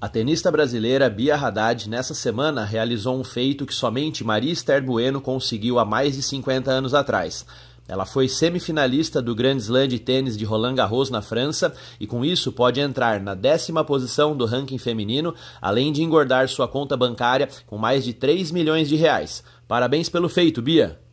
A tenista brasileira Bia Haddad, nessa semana, realizou um feito que somente Maria Esther Bueno conseguiu há mais de 50 anos atrás. Ela foi semifinalista do Grand Slam de tênis de Roland Garros na França e com isso pode entrar na décima posição do ranking feminino, além de engordar sua conta bancária com mais de 3 milhões de reais. Parabéns pelo feito, Bia!